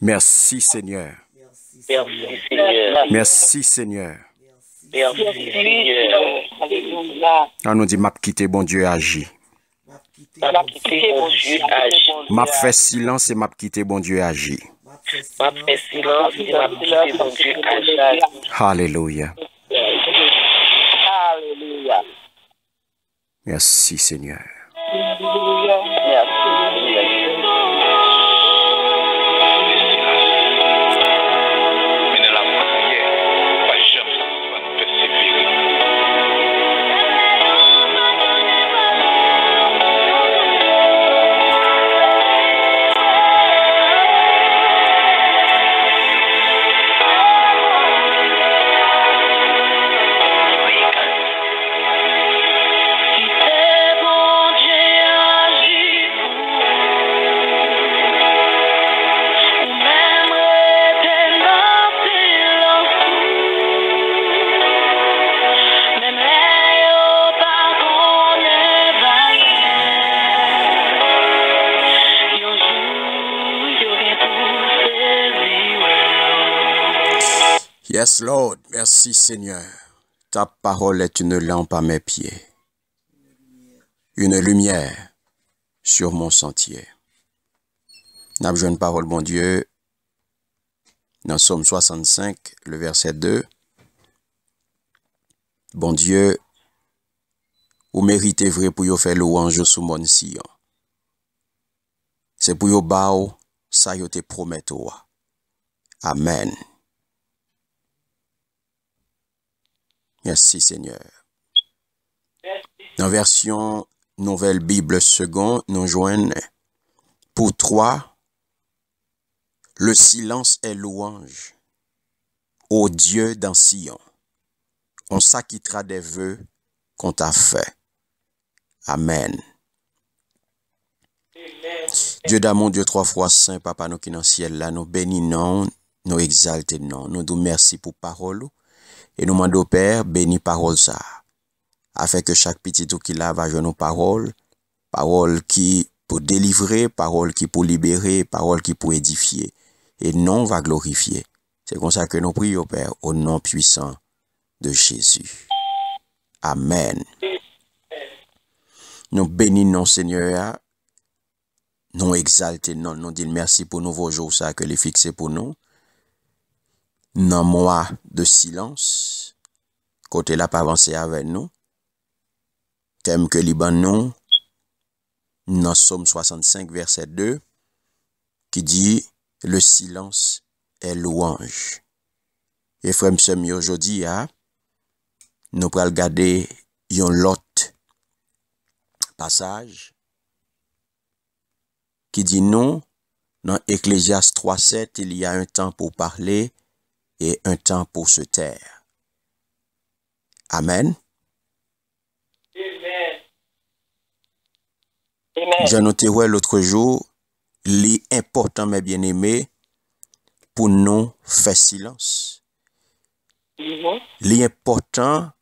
Merci Seigneur. Merci Seigneur. Merci Seigneur. On nous dit m'a quitté, bon Dieu agit. M'a quitté, bon Dieu M'a fait silence et m'a quitté, bon Dieu agit. M'a fait silence et m'a quitté, bon Dieu agit. Alléluia. Alléluia. Merci Seigneur. Merci. Merci Seigneur. Ta parole est une lampe à mes pieds, une lumière sur mon sentier. N'a pas de parole, mon Dieu. Dans Somme 65, le verset 2. Bon Dieu, vous méritez vrai pour vous faire louange sous mon sillon. C'est pour vous bao, oh, ça yo te promet Amen. Merci Seigneur. Dans version Nouvelle Bible Seconde, nous joignons Pour toi, le silence est louange. au Dieu dans on s'acquittera des vœux qu'on t'a fait. Amen. Dieu d'amour, Dieu trois fois saint, Papa nous qui dans le ciel là, nous bénissons, nous exaltons, nous nous merci pour parole. E nou mande ou pèr, beni parol sa. Afèk ke chak piti tou ki la vaje nou parol, parol ki pou delivre, parol ki pou libere, parol ki pou edifiye. E nou va glorifiye. Se kon sa ke nou pri ou pèr, ou nou pwisan de Jésus. Amen. Nou beni nou seigneur, nou exalte nou, nou din mersi pou nou vojou sa ke li fikse pou nou. nan mwa de silans, kote la pa avanse ave nou, tem ke li ban nou, nan som 65 verset 2, ki di, le silans e louanj. Efrem sem yo jodi ya, nou pral gade yon lot, pasaj, ki di nou, nan Eklezias 3.7, il y a un tan pou parle, et un temps pour se taire. Amen. J'ai noté l'autre jour, l'important, mes bien-aimés, pour nous faire silence. Mm-hmm. L'important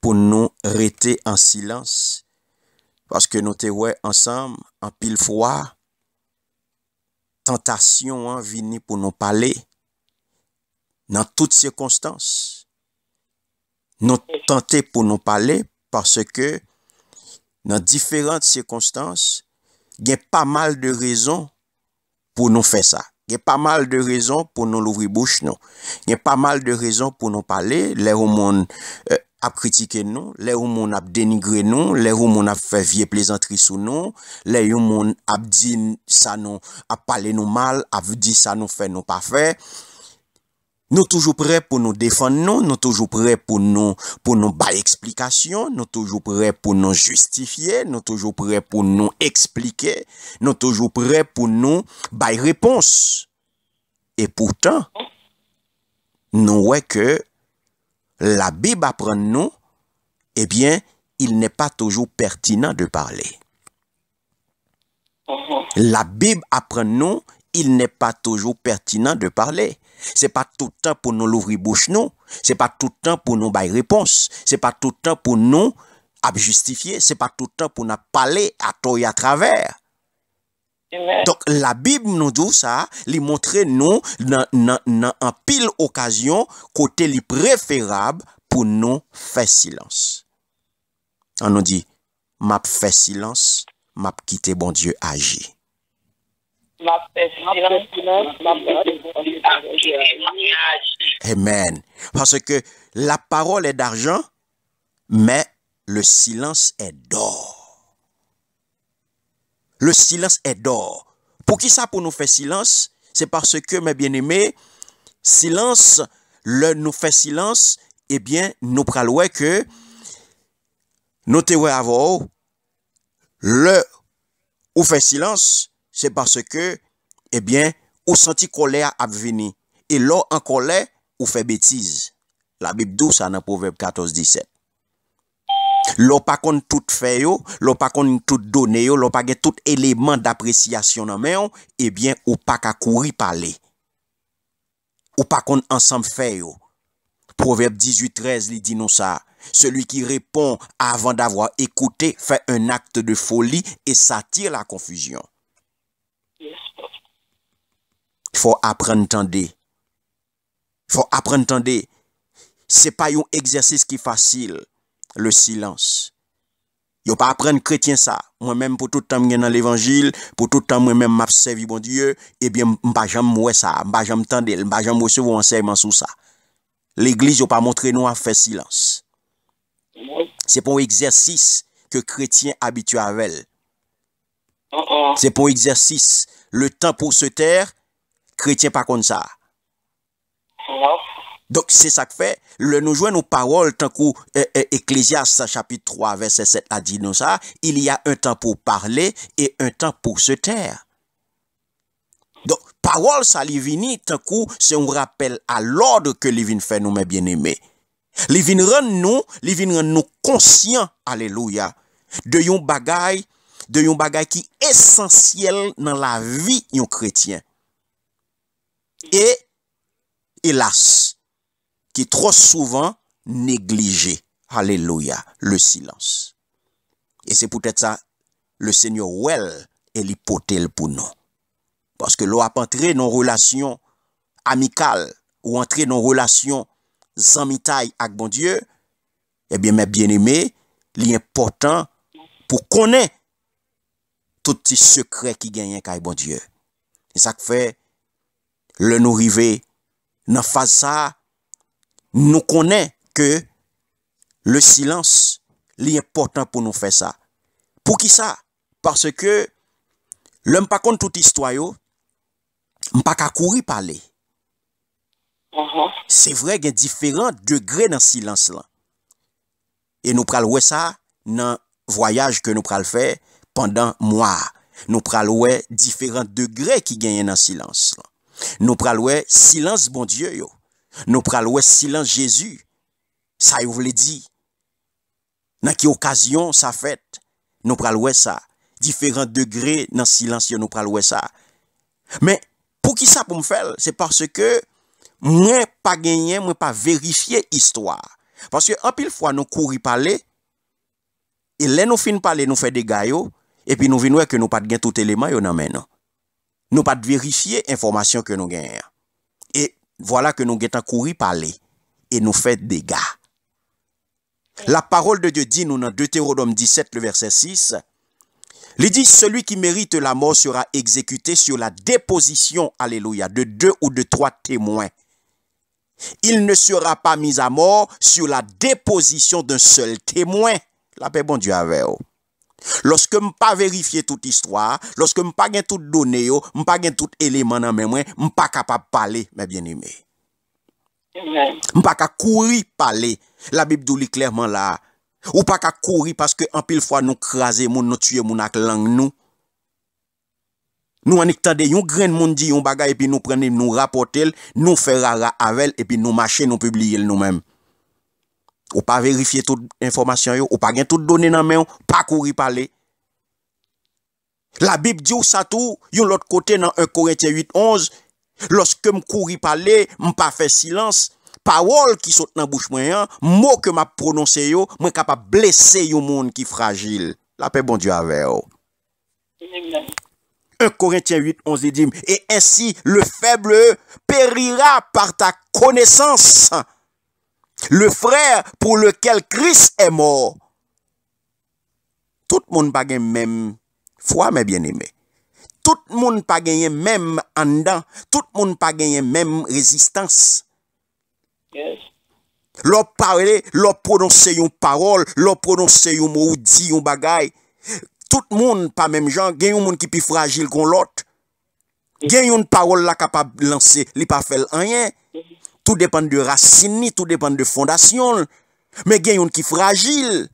pour nous rester en silence. Parce que nous sommes ensemble, en pile froid. tentation hein, en pour nous parler. nan tout sikonstans, nan tante pou nou pale, parce ke nan diferant sikonstans, gen pa mal de rezon pou nou fe sa. Gen pa mal de rezon pou nou louvri bouche nou. Gen pa mal de rezon pou nou pale, le ou moun euh, ap kritike nou, le ou moun ap denigre nou, le ou moun ap fe vie plezantrisou nou, le ou moun ap di sa nou, ap pale nou mal, ap di sa nou fe nou pa fe, Nou toujou prè pou nou defan nou, nou toujou prè pou nou bay eksplikasyon, nou toujou prè pou nou justifiye, nou toujou prè pou nou eksplike, nou toujou prè pou nou bay repons. E pourtant, nou wè ke la bib apren nou, ebyen, eh il nè pa toujou pertinan de parle. La bib apren nou, il n'è pa toujou pertinan de parle. Se pa toutan pou nou louvri bouche nou, se pa toutan pou nou bay repons, se pa toutan pou nou ap justifiye, se pa toutan pou nou pale atoy a traver. Donk la bib nou djou sa, li montre nou nan an pil okasyon, kote li preferab pou nou fè silans. An nou di, map fè silans, map kite bon dieu agey. Amen. Parce que la parole est d'argent, mais le silence est d'or. Le silence est d'or. Pour qui ça, pour nous faire silence? C'est parce que, mes bien-aimés, silence, le nous fait silence, et eh bien, nous pralouez que, nous te voyons avoir, le ou fait silence, Se baske, ebyen, ou santi kolè a apveni. E lò an kolè, ou fè betiz. La bib dou sa nan proverb 14-17. Lò pa kon tout fè yo, lò pa kon tout done yo, lò pa gen tout eleman d'apresyasyon nan mè yo, ebyen, ou pa ka kouri pale. Ou pa kon ansam fè yo. Proverb 18-13 li dinosa. Selou ki repon avan davwa ekoute fè un akte de foli e sa tir la konfujyon. Fò apren tande. Fò apren tande. Se pa yon egzersis ki fasil le silans. Yo pa apren kretien sa. Mwen menm pou toutan mwen nan l'evangil, pou toutan mwen menm apsevi bon dieu, ebyen mba jom mwè sa, mba jom tande, mba jom mwè se vou ansevman sou sa. L'eglis yo pa montre nou a fè silans. Se pon egzersis ke kretien abitu avèl. Oh, oh. c'est pour exercice, le temps pour se taire chrétien par ça ça donc c'est ça fait le nous jouons nos paroles tant qu'Ecclésias euh, euh, chapitre 3 verset 7 a dit nous ça il y a un temps pour parler et un temps pour se taire donc parole, ça Livini, tant qu'on c'est à rappel à l'ordre que mes fait nous, bien aimés Livini rend nous, nous rend nous conscient, alléluia, de yon bagay de yon bagay ki esensyel nan la vi yon kretyen. E, elas, ki tro souvan neglije, aleloya, le silans. E se pou tèt sa, le seigneur ouel e li potel pou nan. Paske lo ap antre nan relasyon amikal ou antre nan relasyon zanmitay ak bon dieu, e eh bin men bien ime, li important pou konen touti sekre ki genyen ka e bon Diyo. E sak fe, le nou rive, nan faz sa, nou konen ke, le silans, li important pou nou fe sa. Pou ki sa? Parce ke, le mpa kon touti istwayo, mpa kakouri pale. Se vre gen diferent degrè nan silans lan. E nou pral we sa, nan voyaj ke nou pral fe, se, Pendan mwa, nou pral wè diferent degre ki genyen nan silans. Nou pral wè silans bon die yo. Nou pral wè silans jesu. Sa yo vle di. Nan ki okasyon sa fèt. Nou pral wè sa. Diferent degre nan silans yo nou pral wè sa. Men pou ki sa pou m fèl, se parce ke mwen pa genyen, mwen pa verifiye istwa. Parce ke an pil fwa nou kouri pale, e lè nou fin pale nou fè de gayo, nous venons venons nous pas de gain tout élément nous nan Nous nous pas de vérifier que que nous voilà Et voilà que nous courir parler et nous fait des gars. La parole de Dieu dit, nous dans Deutéronome 17, le verset 6, il dit, celui qui mérite la mort sera exécuté sur la déposition, alléluia, de deux ou de trois témoins. Il ne sera pas mis à mort sur la déposition d'un seul témoin. La paix, bon Dieu, avait vous. Lorske m pa verifiye tout istwa, lorske m pa gen tout done yo, m pa gen tout eleman nan memwen, m pa kapap pale, mè bien ime M pa ka kouri pale, la bib dou li klerman la Ou pa ka kouri paske an pil fwa nou krasen moun, nou tuyen moun ak lang nou Nou anik tade, yon gren moun di, yon bagay, epi nou prenen nou rapote el, nou ferara avel, epi nou mache, nou publie el nou menm Ou pa verifiye tout informasyon yo, ou pa gen tout donen nan men yo, pa kouri pale. La bib di ou sa tou, yon lot kote nan 1 Korintien 8.11, loske m kouri pale, m pa fe silans, pawol ki sote nan bouch mwen yan, mou ke m ap prononse yo, m en kapap blese yo moun ki fragil. La pe bon di ave yo. 1 Korintien 8.11 de dim, e ensi le feble perira par ta konesansan. Le frèr pou lekel Kris e mor. Tout moun pa gen men fwa men bien eme. Tout moun pa gen men men an dan. Tout moun pa gen men men rezistans. Lò parè, lò prononse yon parol, lò prononse yon mou, di yon bagay. Tout moun pa men jan, gen yon moun ki pi fragil kon lot. Gen yon parol la kapab lanse li pa fel anyen. Tout depende de rassini, tout depende de fondasyon. Men gen yon ki fragil.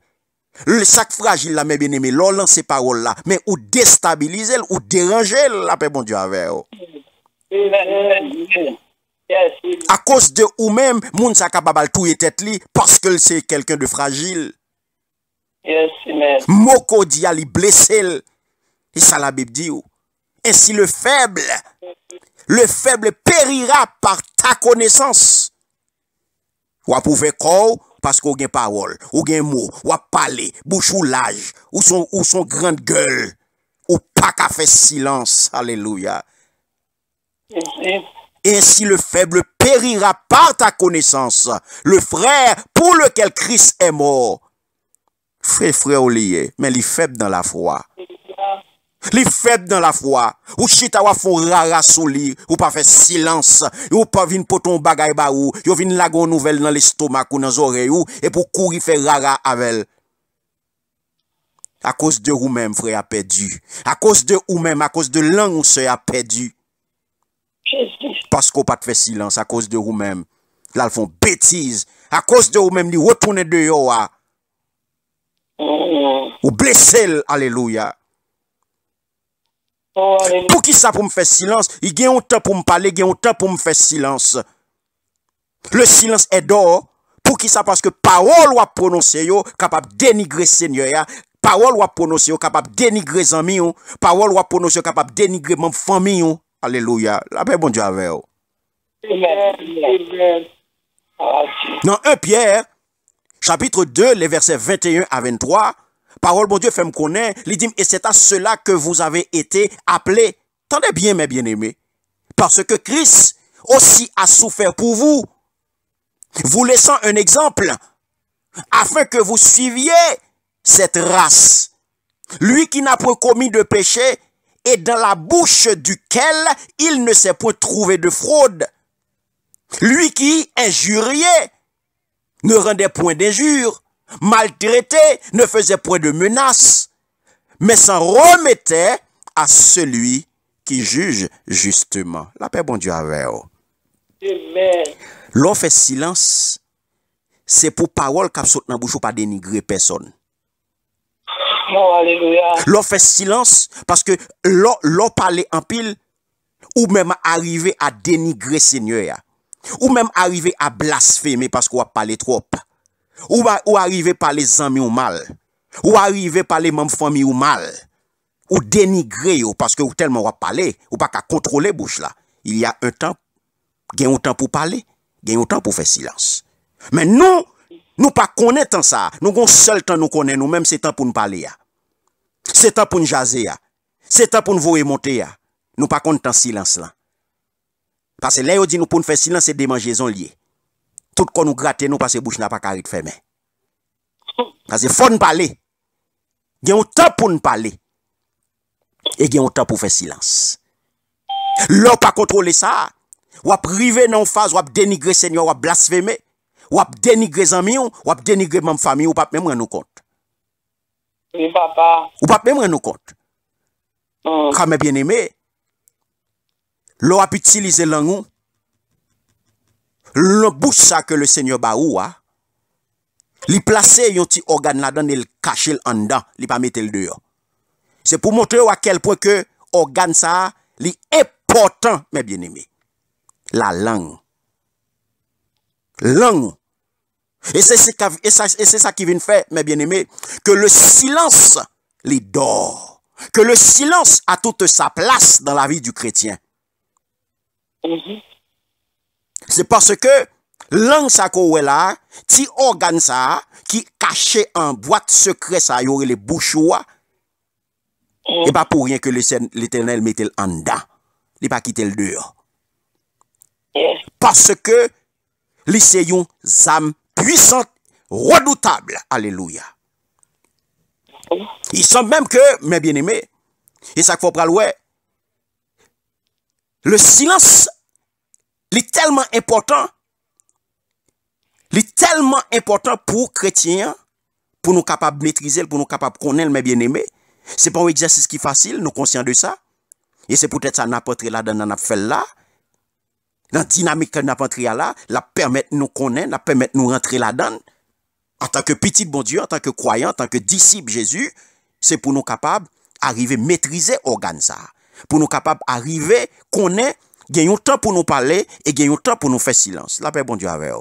Le sak fragil la men beneme lolan se parol la. Men ou destabilize l, ou deranje l, apè bon diwa vè yo. A kos de ou men, moun sa kapabal touye tet li, paske l se kelken de fragil. Moko diya li blese l, e salabib diyo. E si le feble, Le feble perira par ta konesans. Ou ap ouve kou, pask ou gen parol, ou gen mou, ou ap pale, bouchou laj, ou son grand gul, ou pa ka fe silans, aleluya. Ensi le feble perira par ta konesans, le frey pou lekel kris e mou. Frey frey ou liye, men li feble dan la fwa. Li feb nan la fwa Ou chita wafon rara soli Ou pa fe silans Ou pa vin poton bagay ba ou Yo vin lago nouvel nan listomak ou nan zore ou E pou kou rife rara avel A kous de ou mem fre a pedi A kous de ou mem a kous de lan ou se a pedi Pasko pat fe silans a kous de ou mem La lfon betiz A kous de ou mem li wotone de yo a mm. Ou blesel aleluya Pour qui ça pour me faire silence? Il y temps pour me parler, il y y un temps pour me faire silence. Le silence silence est pour qui ça? Parce que parole à prononcer, yo, de dénigrer seigneur. Parole ou à prononcer, yo, de dénigrer les amis. Parole à prononcer, yo, de dénigrer dénigrer les familles. Alléluia, la paix bon Dieu avec vous. Dans 1 Pierre, chapitre 2, les versets 21 à 23, Parole, bon Dieu, fait me connaître. Il dit, et c'est à cela que vous avez été appelés. Tendez bien, mes bien-aimés. Parce que Christ aussi a souffert pour vous, vous laissant un exemple, afin que vous suiviez cette race. Lui qui n'a point commis de péché, et dans la bouche duquel il ne s'est point trouvé de fraude. Lui qui injuriait ne rendait point d'injure maltraité, ne faisait point de menace, mais s'en remettait à celui qui juge justement. La paix, bon Dieu, avec L'on fait silence, c'est pour parole qui saute dans pas dénigrer personne. Oh, l'on fait silence parce que l'on parle en pile ou même arriver à dénigrer Seigneur ou même arriver à blasphémer parce qu'on a parlé trop. Ou arive pale zanmi ou mal Ou arive pale mam fami ou mal Ou denigre yo Paske ou telman wap pale Ou pa ka kontrole bouch la Il y a un tan Gen yon tan pou pale Gen yon tan pou fe silans Men nou Nou pa kone tan sa Nou kon sel tan nou kone Nou menm se tan pou n pale ya Se tan pou n jaze ya Se tan pou n vore monte ya Nou pa kontan silans la Paske le yo di nou pou n fe silans Se demanjezon liye Tout kon nou graten nou pa se bouch nan pa karit fèmè. Kazè fò n'pale. Gen yon tan pou n'pale. E gen yon tan pou fè silans. Lò pa kontrole sa. Wap rive nan faz. Wap denigre sènyon. Wap blasfèmè. Wap denigre zanmion. Wap denigre mam fèmè. Ou pap mèm wè nou kont. Ou pap mèm wè nou kont. Kha mèm bèmè. Lò wap itilize langon. le bousa ke le seigneur ba ou wa, li plase yon ti organ la dan li kache l an dan, li pa mette l deyo. Se pou mwote wakèl pwè ke organ sa, li epotan, mè bien eme, la lang. Lang. E se sa ki vin fè, mè bien eme, ke le silans li do. Ke le silans a tout sa plas dan la vi du kretien. Enjit, mm-hmm. Se passe ke lan sa kowe la ti organ sa ki kache an boate sekre sa yore oh. le bouchoua. E pa pou ryen ke l'Etenel metel an da. E pa kitel dur. Passe ke lise yon zam pwisant redoutable. Aleluya. Y son menm ke men bien eme. Y sa kfo pralwe. Le silans an. est tellement important, est tellement important pour chrétiens, pour nous capables de maîtriser, pour nous capables de connaître mes bien-aimés. Ce n'est pas un exercice qui est facile, nous conscients de ça. Et c'est peut-être ça que nous là dans la fait là. Dans la dynamique que nous avons là, la permettre nous connaître, la permettre nous rentrer là-dedans. En tant que petit bon Dieu, en tant que croyant, en tant que disciple Jésus, c'est pour nous capables d'arriver maîtriser l'organe Pour nous capables d'arriver à connaître Gagnons temps pour nous parler et gagnons temps pour nous faire silence. La paix, bon Dieu, avec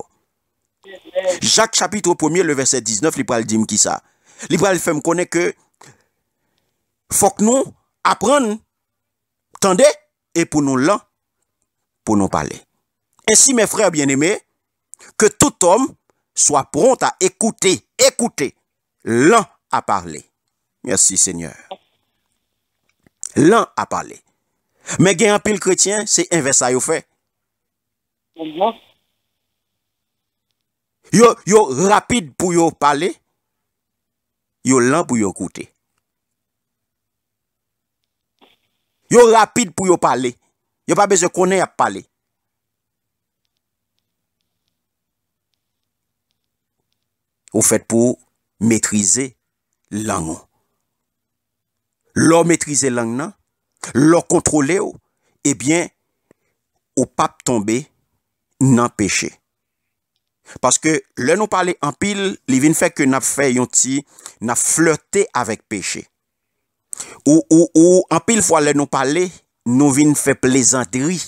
Jacques chapitre 1, le verset 19, il dit qui ça. Il fait me connaître que faut que nous apprenions, tendez, et pour nous lent pour nous parler. Ainsi, mes frères bien-aimés, que tout homme soit prompt à écouter, écouter, l'un à parler. Merci Seigneur. L'un à parler. Mè gen an pil kretyen, se enversa yo fè. Yo rapide pou yo pale, yo lan pou yo koute. Yo rapide pou yo pale, yo pa be ze konè a pale. Ou fèt pou mètrize langon. Lò mètrize lang nan, Lò kontrole ou, ebyen, ou pap tombe nan peche. Paske lè nou pale anpil, li vin fè ke nap fè yon ti, nap flote avèk peche. Ou anpil fwa lè nou pale, nou vin fè plezantiri,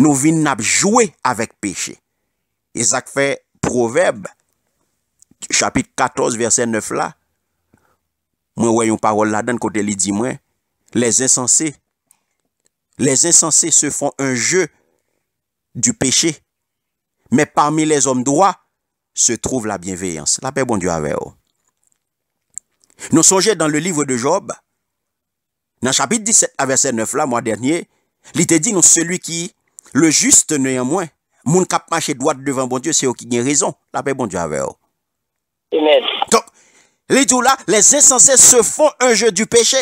nou vin nap jwè avèk peche. E sak fè proverbe, chapit 14 versè 9 la, mwen wè yon parol la den kote li di mwen, Les insensés se font un jeu du péché. Mais parmi les hommes droits se trouve la bienveillance. La paix, bon Dieu, avec eux. Nous songeons dans le livre de Job, dans le chapitre 17, verset 9, là, mois dernier, il était dit, nous, celui qui, le juste néanmoins, moun cap marche droit devant bon Dieu, c'est eux qui a raison. La paix, bon Dieu, avec eux. Donc, les là, les insensés se font un jeu du péché.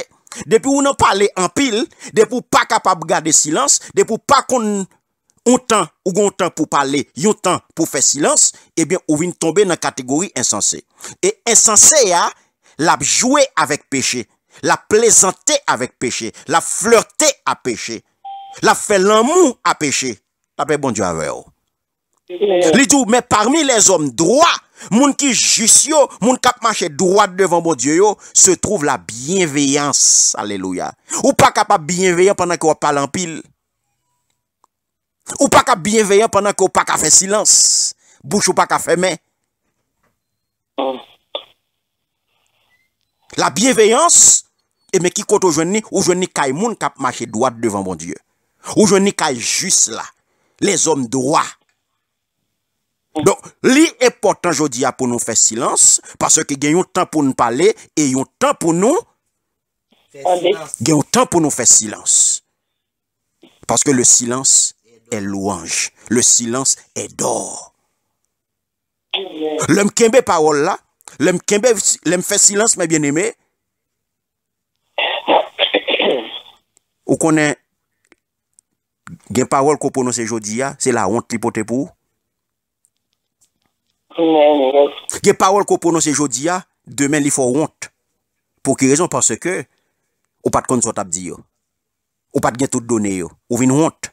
Depi ou nan pale an pil, depi ou pa kapab gade silans, depi ou pa kon ontan ou gontan pou pale, yon tan pou fe silans, ebyen eh ou vin tombe nan kategori insanse. E insanse ya, la jwe avek peche, la plezante avek peche, la flerte avek peche, la fe lamou avek peche, la pe bon diwa veyo. Li djou, me parmi les om droi, moun ki jis yo, moun kap mache droi devan bon Diyo yo, se trouve la bienveyans, aleluya. Ou pa ka pa bienveyans pendant ki wapal ampil? Ou pa ka bienveyans pendant ki wapak a fe silans? Bouch ou pa ka fe men? La bienveyans, eh, e me ki koto jouni, ou jouni kay moun kap mache droi devan bon Diyo. Ou jouni kay jis la, les om droi, Bon. Don, li e portan jodi a pou nou fè silans, paske gen yon tan pou nou pale, e yon tan pou nou, gen yon tan pou nou fè silans. Paske le silans e louange, le silans e dor. Lem kembe pawol la, lem kembe, lem fè silans, mè bienemè, ou konen, gen pawol kou pou nou se jodi a, se la ont li potè pou, Ge parol ko pronose jodi ya, demen li fò ront. Po ki rezon panse ke, ou pat kon sou tap di yo. Ou pat gen tout donè yo. Ou vin ront.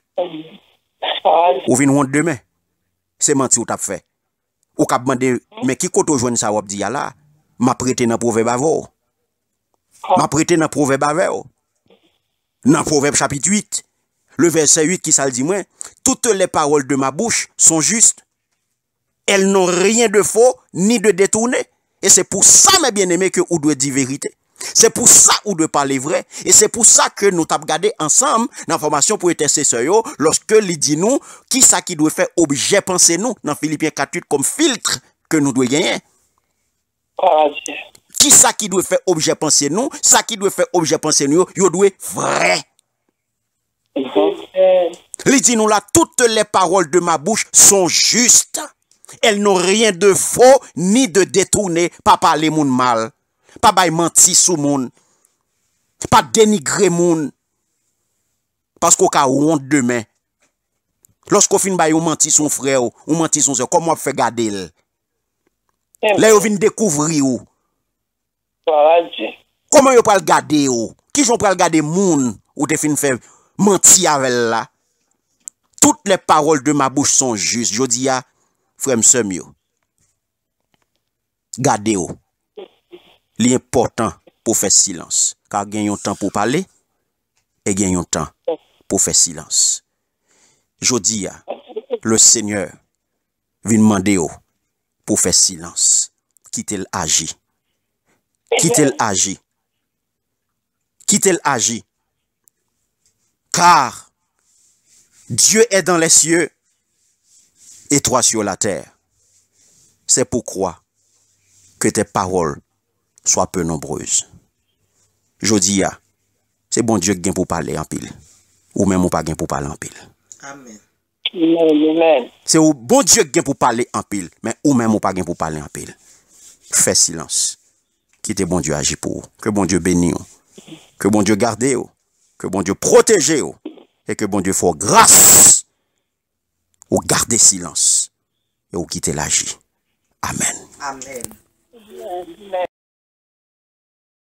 Ou vin ront demen. Se manti ou tap fe. Ou kap mande, me ki koto joun sa wap di ya la, ma prete nan proveb avè yo. Ma prete nan proveb avè yo. Nan proveb chapit 8. Le verset 8 ki sal di mwen, tout le parol de ma bouch son juste, elles n'ont rien de faux ni de détourné. Et c'est pour ça, mes bien-aimés, que vous devez dire vérité. C'est pour ça ou de parler vrai. Et c'est pour ça que nous t'avons gardé ensemble l'information pour intercesseur lorsque il dit nous qui ça qui doit faire objet penser nous dans Philippiens 4 comme filtre que nous devons gagner. Ah, qui ça qui doit faire objet penser nous, ça qui doit faire objet penser nous, yo doit vrai. Il dit nous là toutes les paroles de ma bouche sont justes El nou ryen de fò ni de detounè pa pale moun mal. Pa bay manti sou moun. Pa denigre moun. Pasko ka ouwant demè. Lorsko fin bay ou manti son fre ou, ou manti son se, koman fè gade lè? Lè yo vin dekouvri ou? Koman yo pral gade ou? Kishon pral gade moun ou te fin fè manti avè lè? Tout le parol de ma bouche son jus. Jodi ya... Frèm sèm yo, gade yo li important pou fè silans. Kar gen yon tan pou pale, e gen yon tan pou fè silans. Jodi ya, le sènyor vin mande yo pou fè silans. Ki tel agi, ki tel agi, ki tel agi, kar Diyo e dan le sye yo. et toi sur la terre. C'est pourquoi que tes paroles soient peu nombreuses. Je dis, c'est bon Dieu qui vient pour parler en pile. Ou même ou pas pour parler en pile. Amen. C'est bon Dieu qui vient pour parler en pile, mais ou même ou pas pour parler en pile. Fais silence. Quitte bon Dieu agit pour. Que bon Dieu bénisse. Que bon Dieu garde. Que bon Dieu protège. Et que bon Dieu fasse grâce ou garder silence et ou quitter l'agir. Amen. Amen.